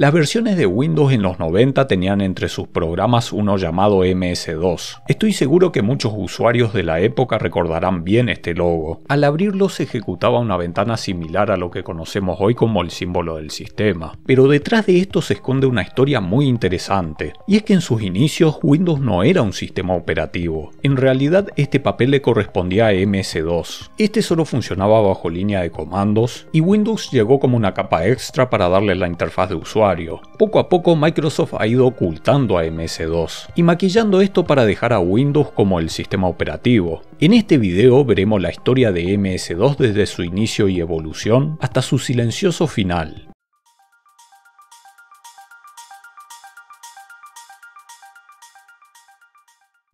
Las versiones de Windows en los 90 tenían entre sus programas uno llamado MS2. Estoy seguro que muchos usuarios de la época recordarán bien este logo. Al abrirlo se ejecutaba una ventana similar a lo que conocemos hoy como el símbolo del sistema. Pero detrás de esto se esconde una historia muy interesante, y es que en sus inicios Windows no era un sistema operativo. En realidad este papel le correspondía a MS2. Este solo funcionaba bajo línea de comandos, y Windows llegó como una capa extra para darle la interfaz de usuario poco a poco Microsoft ha ido ocultando a MS2 y maquillando esto para dejar a Windows como el sistema operativo. En este video veremos la historia de MS2 desde su inicio y evolución hasta su silencioso final.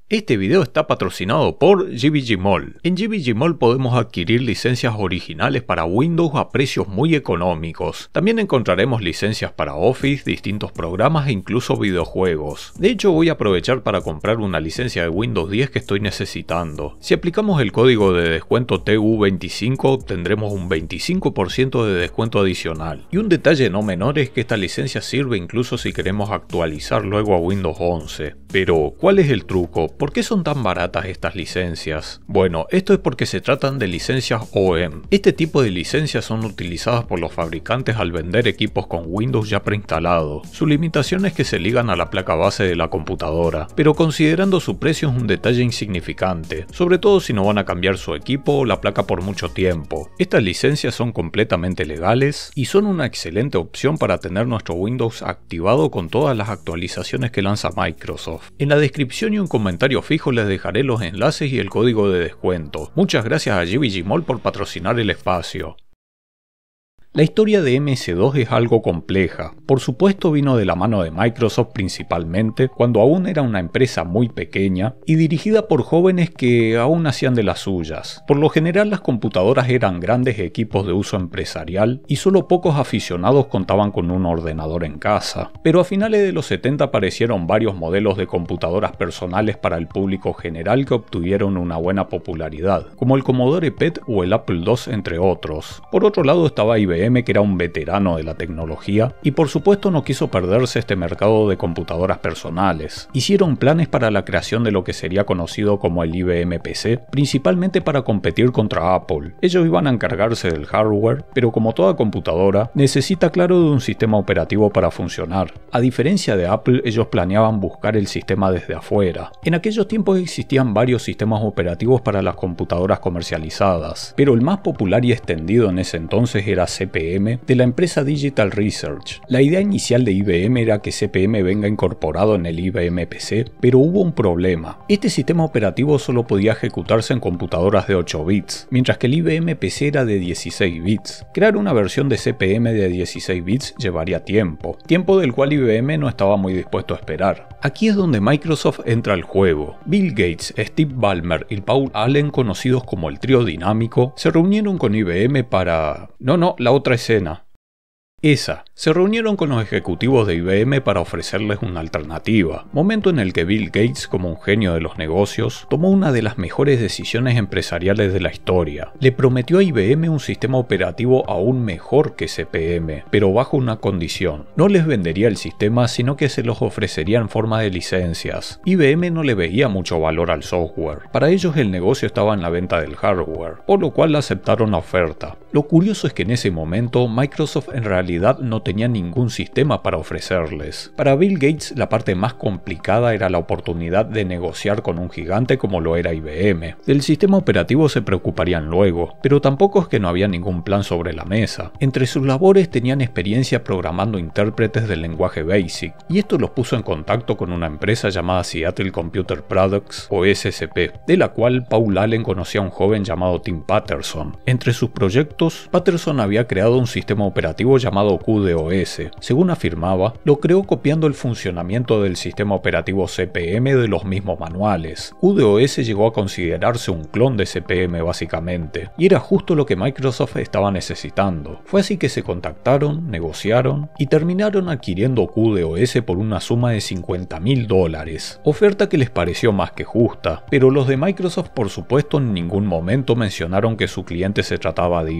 Este video está patrocinado por GBG Mall. En GBG Mall podemos adquirir licencias originales para Windows a precios muy económicos. También encontraremos licencias para Office, distintos programas e incluso videojuegos. De hecho voy a aprovechar para comprar una licencia de Windows 10 que estoy necesitando. Si aplicamos el código de descuento TU25 obtendremos un 25% de descuento adicional. Y un detalle no menor es que esta licencia sirve incluso si queremos actualizar luego a Windows 11. Pero, ¿cuál es el truco? ¿Por qué son tan baratas estas licencias? Bueno, esto es porque se tratan de licencias OEM. Este tipo de licencias son utilizadas por los fabricantes al vender equipos con Windows ya preinstalado. Su limitación es que se ligan a la placa base de la computadora, pero considerando su precio es un detalle insignificante, sobre todo si no van a cambiar su equipo o la placa por mucho tiempo. Estas licencias son completamente legales y son una excelente opción para tener nuestro Windows activado con todas las actualizaciones que lanza Microsoft. En la descripción y un comentario fijo fijos les dejaré los enlaces y el código de descuento. Muchas gracias a GBG por patrocinar el espacio. La historia de MS2 es algo compleja. Por supuesto vino de la mano de Microsoft principalmente, cuando aún era una empresa muy pequeña y dirigida por jóvenes que aún hacían de las suyas. Por lo general las computadoras eran grandes equipos de uso empresarial y solo pocos aficionados contaban con un ordenador en casa. Pero a finales de los 70 aparecieron varios modelos de computadoras personales para el público general que obtuvieron una buena popularidad, como el Commodore PET o el Apple II entre otros. Por otro lado estaba IBM que era un veterano de la tecnología, y por supuesto no quiso perderse este mercado de computadoras personales. Hicieron planes para la creación de lo que sería conocido como el IBM PC, principalmente para competir contra Apple. Ellos iban a encargarse del hardware, pero como toda computadora, necesita claro de un sistema operativo para funcionar. A diferencia de Apple, ellos planeaban buscar el sistema desde afuera. En aquellos tiempos existían varios sistemas operativos para las computadoras comercializadas, pero el más popular y extendido en ese entonces era C++, de la empresa Digital Research. La idea inicial de IBM era que CPM venga incorporado en el IBM PC, pero hubo un problema. Este sistema operativo solo podía ejecutarse en computadoras de 8 bits, mientras que el IBM PC era de 16 bits. Crear una versión de CPM de 16 bits llevaría tiempo, tiempo del cual IBM no estaba muy dispuesto a esperar. Aquí es donde Microsoft entra al juego. Bill Gates, Steve Ballmer y Paul Allen, conocidos como el trío dinámico, se reunieron con IBM para... No, no, la otra escena. Esa. Se reunieron con los ejecutivos de IBM para ofrecerles una alternativa, momento en el que Bill Gates, como un genio de los negocios, tomó una de las mejores decisiones empresariales de la historia. Le prometió a IBM un sistema operativo aún mejor que CPM, pero bajo una condición. No les vendería el sistema, sino que se los ofrecería en forma de licencias. IBM no le veía mucho valor al software. Para ellos el negocio estaba en la venta del hardware, por lo cual aceptaron la oferta. Lo curioso es que en ese momento Microsoft en realidad no tenía ningún sistema para ofrecerles. Para Bill Gates la parte más complicada era la oportunidad de negociar con un gigante como lo era IBM. Del sistema operativo se preocuparían luego, pero tampoco es que no había ningún plan sobre la mesa. Entre sus labores tenían experiencia programando intérpretes del lenguaje BASIC, y esto los puso en contacto con una empresa llamada Seattle Computer Products o SCP, de la cual Paul Allen conocía a un joven llamado Tim Patterson. Entre sus proyectos Paterson Patterson había creado un sistema operativo llamado QDOS. Según afirmaba, lo creó copiando el funcionamiento del sistema operativo CPM de los mismos manuales. QDOS llegó a considerarse un clon de CPM básicamente, y era justo lo que Microsoft estaba necesitando. Fue así que se contactaron, negociaron y terminaron adquiriendo QDOS por una suma de 50 mil dólares, oferta que les pareció más que justa, pero los de Microsoft por supuesto en ningún momento mencionaron que su cliente se trataba de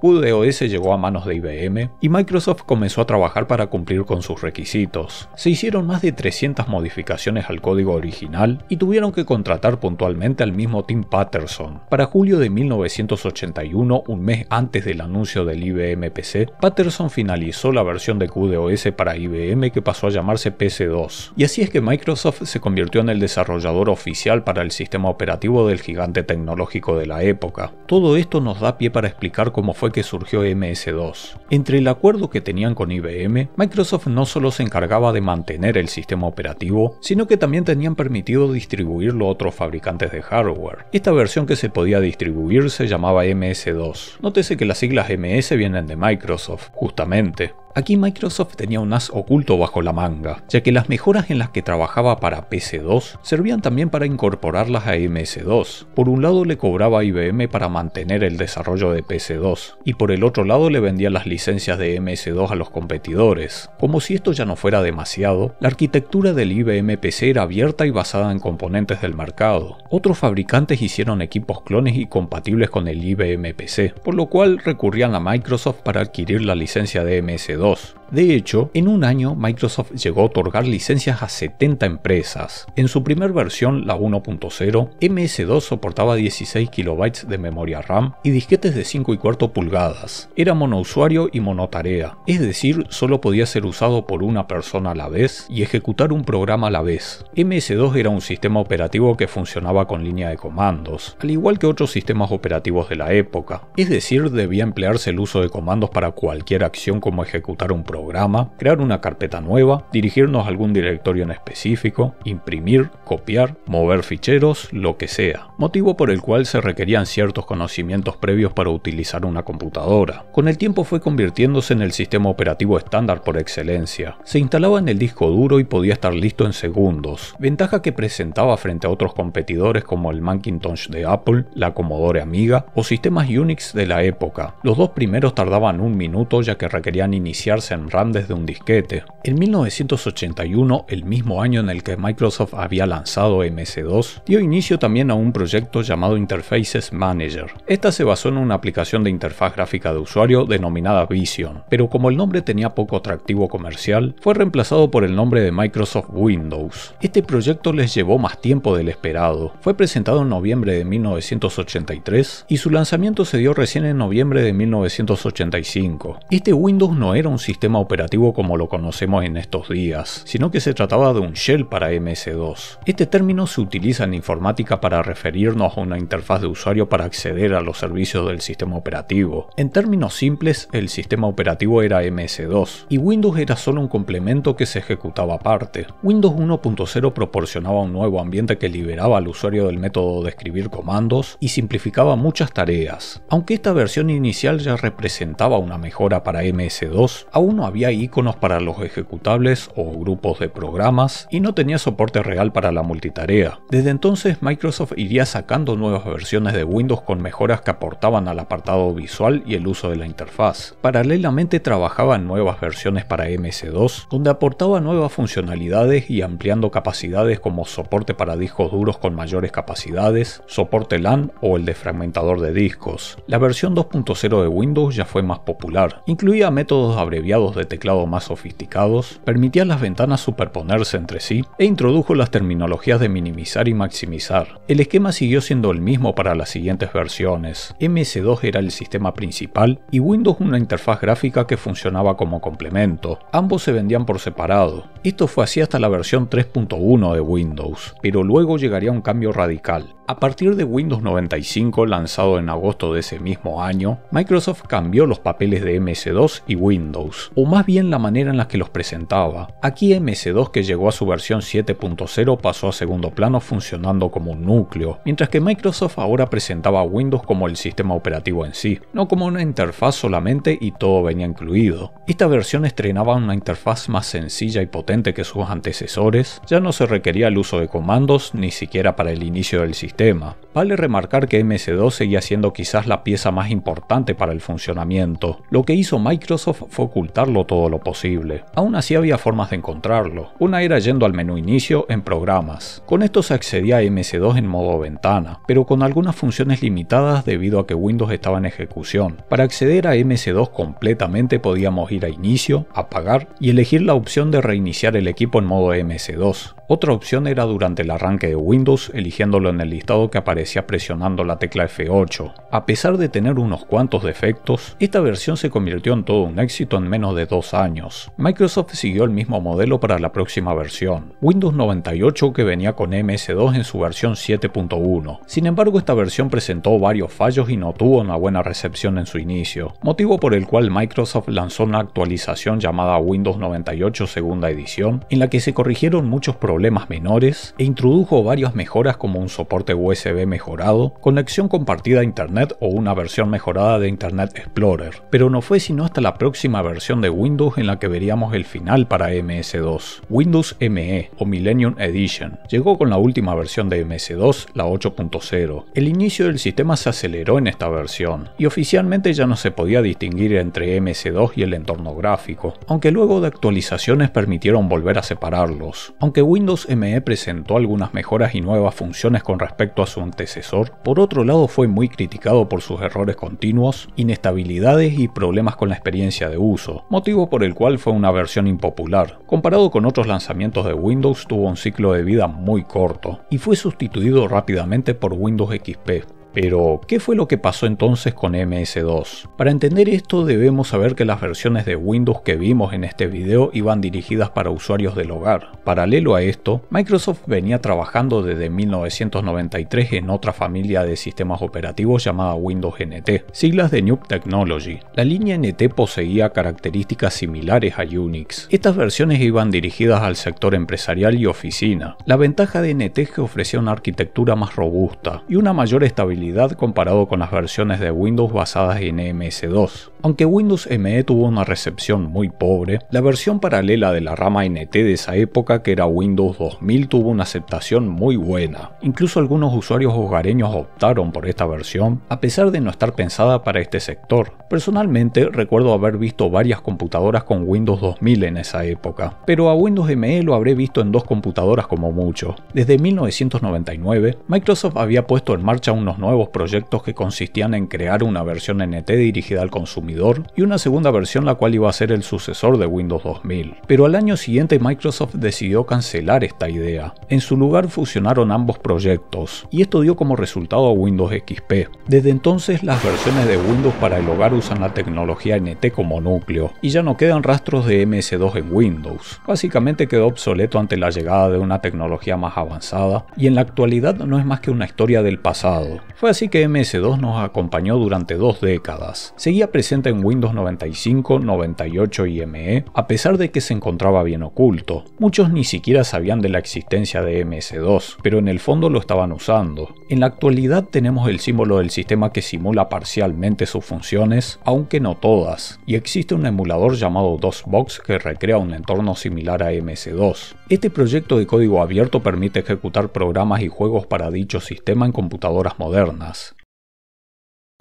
QDOS llegó a manos de IBM y Microsoft comenzó a trabajar para cumplir con sus requisitos. Se hicieron más de 300 modificaciones al código original y tuvieron que contratar puntualmente al mismo Tim Patterson. Para julio de 1981, un mes antes del anuncio del IBM PC, Patterson finalizó la versión de QDOS para IBM que pasó a llamarse PC2. Y así es que Microsoft se convirtió en el desarrollador oficial para el sistema operativo del gigante tecnológico de la época. Todo esto nos da pie para explicar explicar cómo fue que surgió MS2. Entre el acuerdo que tenían con IBM, Microsoft no solo se encargaba de mantener el sistema operativo, sino que también tenían permitido distribuirlo a otros fabricantes de hardware. Esta versión que se podía distribuir se llamaba MS2. Nótese que las siglas MS vienen de Microsoft, justamente. Aquí Microsoft tenía un as oculto bajo la manga, ya que las mejoras en las que trabajaba para PC2 servían también para incorporarlas a MS2. Por un lado le cobraba IBM para mantener el desarrollo de PC2, y por el otro lado le vendía las licencias de MS2 a los competidores. Como si esto ya no fuera demasiado, la arquitectura del IBM PC era abierta y basada en componentes del mercado. Otros fabricantes hicieron equipos clones y compatibles con el IBM PC, por lo cual recurrían a Microsoft para adquirir la licencia de MS2 2. De hecho, en un año Microsoft llegó a otorgar licencias a 70 empresas. En su primer versión, la 1.0, MS2 soportaba 16 kilobytes de memoria RAM y disquetes de 5 y cuarto pulgadas. Era monousuario y monotarea, es decir, solo podía ser usado por una persona a la vez y ejecutar un programa a la vez. MS2 era un sistema operativo que funcionaba con línea de comandos, al igual que otros sistemas operativos de la época, es decir, debía emplearse el uso de comandos para cualquier acción como ejecutar un programa programa, crear una carpeta nueva, dirigirnos a algún directorio en específico, imprimir, copiar, mover ficheros, lo que sea. Motivo por el cual se requerían ciertos conocimientos previos para utilizar una computadora. Con el tiempo fue convirtiéndose en el sistema operativo estándar por excelencia. Se instalaba en el disco duro y podía estar listo en segundos, ventaja que presentaba frente a otros competidores como el Macintosh de Apple, la Commodore Amiga o sistemas Unix de la época. Los dos primeros tardaban un minuto ya que requerían iniciarse en RAM desde un disquete. En 1981, el mismo año en el que Microsoft había lanzado MS2, dio inicio también a un proyecto llamado Interfaces Manager. Esta se basó en una aplicación de interfaz gráfica de usuario denominada Vision, pero como el nombre tenía poco atractivo comercial, fue reemplazado por el nombre de Microsoft Windows. Este proyecto les llevó más tiempo del esperado. Fue presentado en noviembre de 1983 y su lanzamiento se dio recién en noviembre de 1985. Este Windows no era un sistema operativo como lo conocemos en estos días, sino que se trataba de un shell para MS2. Este término se utiliza en informática para referirnos a una interfaz de usuario para acceder a los servicios del sistema operativo. En términos simples, el sistema operativo era MS2 y Windows era solo un complemento que se ejecutaba aparte. Windows 1.0 proporcionaba un nuevo ambiente que liberaba al usuario del método de escribir comandos y simplificaba muchas tareas. Aunque esta versión inicial ya representaba una mejora para MS2, aún no había iconos para los ejecutables o grupos de programas y no tenía soporte real para la multitarea. Desde entonces Microsoft iría sacando nuevas versiones de Windows con mejoras que aportaban al apartado visual y el uso de la interfaz. Paralelamente trabajaba en nuevas versiones para MS2, donde aportaba nuevas funcionalidades y ampliando capacidades como soporte para discos duros con mayores capacidades, soporte LAN o el desfragmentador de discos. La versión 2.0 de Windows ya fue más popular, incluía métodos abreviados de teclado más sofisticados, permitía las ventanas superponerse entre sí e introdujo las terminologías de minimizar y maximizar. El esquema siguió siendo el mismo para las siguientes versiones. MS2 era el sistema principal y Windows una interfaz gráfica que funcionaba como complemento. Ambos se vendían por separado. Esto fue así hasta la versión 3.1 de Windows, pero luego llegaría un cambio radical. A partir de Windows 95, lanzado en agosto de ese mismo año, Microsoft cambió los papeles de MS2 y Windows, o más bien la manera en la que los presentaba. Aquí MS2 que llegó a su versión 7.0 pasó a segundo plano funcionando como un núcleo, mientras que Microsoft ahora presentaba Windows como el sistema operativo en sí, no como una interfaz solamente y todo venía incluido. Esta versión estrenaba una interfaz más sencilla y potente que sus antecesores, ya no se requería el uso de comandos ni siquiera para el inicio del sistema tema. Vale remarcar que MS2 seguía siendo quizás la pieza más importante para el funcionamiento, lo que hizo Microsoft fue ocultarlo todo lo posible. Aún así había formas de encontrarlo. Una era yendo al menú inicio en programas. Con esto se accedía a MS2 en modo ventana, pero con algunas funciones limitadas debido a que Windows estaba en ejecución. Para acceder a MS2 completamente podíamos ir a inicio, apagar y elegir la opción de reiniciar el equipo en modo MS2. Otra opción era durante el arranque de Windows eligiéndolo en el que aparecía presionando la tecla F8. A pesar de tener unos cuantos defectos, esta versión se convirtió en todo un éxito en menos de dos años. Microsoft siguió el mismo modelo para la próxima versión, Windows 98 que venía con MS2 en su versión 7.1. Sin embargo, esta versión presentó varios fallos y no tuvo una buena recepción en su inicio, motivo por el cual Microsoft lanzó una actualización llamada Windows 98 segunda edición, en la que se corrigieron muchos problemas menores e introdujo varias mejoras como un soporte USB mejorado, conexión compartida a Internet o una versión mejorada de Internet Explorer, pero no fue sino hasta la próxima versión de Windows en la que veríamos el final para MS2. Windows ME o Millennium Edition llegó con la última versión de MS2, la 8.0. El inicio del sistema se aceleró en esta versión y oficialmente ya no se podía distinguir entre MS2 y el entorno gráfico, aunque luego de actualizaciones permitieron volver a separarlos. Aunque Windows ME presentó algunas mejoras y nuevas funciones con respecto respecto a su antecesor, por otro lado fue muy criticado por sus errores continuos, inestabilidades y problemas con la experiencia de uso, motivo por el cual fue una versión impopular. Comparado con otros lanzamientos de Windows, tuvo un ciclo de vida muy corto y fue sustituido rápidamente por Windows XP. Pero, ¿qué fue lo que pasó entonces con MS2? Para entender esto debemos saber que las versiones de Windows que vimos en este video iban dirigidas para usuarios del hogar. Paralelo a esto, Microsoft venía trabajando desde 1993 en otra familia de sistemas operativos llamada Windows NT, siglas de New Technology. La línea NT poseía características similares a Unix. Estas versiones iban dirigidas al sector empresarial y oficina. La ventaja de NT es que ofrecía una arquitectura más robusta y una mayor estabilidad comparado con las versiones de Windows basadas en MS2. Aunque Windows ME tuvo una recepción muy pobre, la versión paralela de la rama NT de esa época, que era Windows 2000, tuvo una aceptación muy buena. Incluso algunos usuarios hogareños optaron por esta versión, a pesar de no estar pensada para este sector. Personalmente, recuerdo haber visto varias computadoras con Windows 2000 en esa época, pero a Windows ME lo habré visto en dos computadoras como mucho. Desde 1999, Microsoft había puesto en marcha unos nuevos proyectos que consistían en crear una versión NT e dirigida al consumidor y una segunda versión la cual iba a ser el sucesor de Windows 2000. Pero al año siguiente Microsoft decidió cancelar esta idea. En su lugar fusionaron ambos proyectos y esto dio como resultado a Windows XP. Desde entonces las versiones de Windows para el hogar usan la tecnología NT como núcleo y ya no quedan rastros de MS2 en Windows. Básicamente quedó obsoleto ante la llegada de una tecnología más avanzada y en la actualidad no es más que una historia del pasado. Fue así que MS2 nos acompañó durante dos décadas. Seguía presente en Windows 95, 98 y ME, a pesar de que se encontraba bien oculto. Muchos ni siquiera sabían de la existencia de MS2, pero en el fondo lo estaban usando. En la actualidad tenemos el símbolo del sistema que simula parcialmente sus funciones, aunque no todas, y existe un emulador llamado DOSBox que recrea un entorno similar a MS2. Este proyecto de código abierto permite ejecutar programas y juegos para dicho sistema en computadoras modernas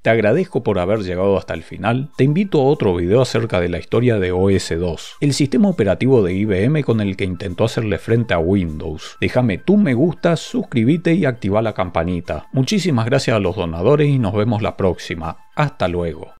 te agradezco por haber llegado hasta el final. Te invito a otro video acerca de la historia de OS2, el sistema operativo de IBM con el que intentó hacerle frente a Windows. Déjame tu me gusta, suscríbete y activa la campanita. Muchísimas gracias a los donadores y nos vemos la próxima. Hasta luego.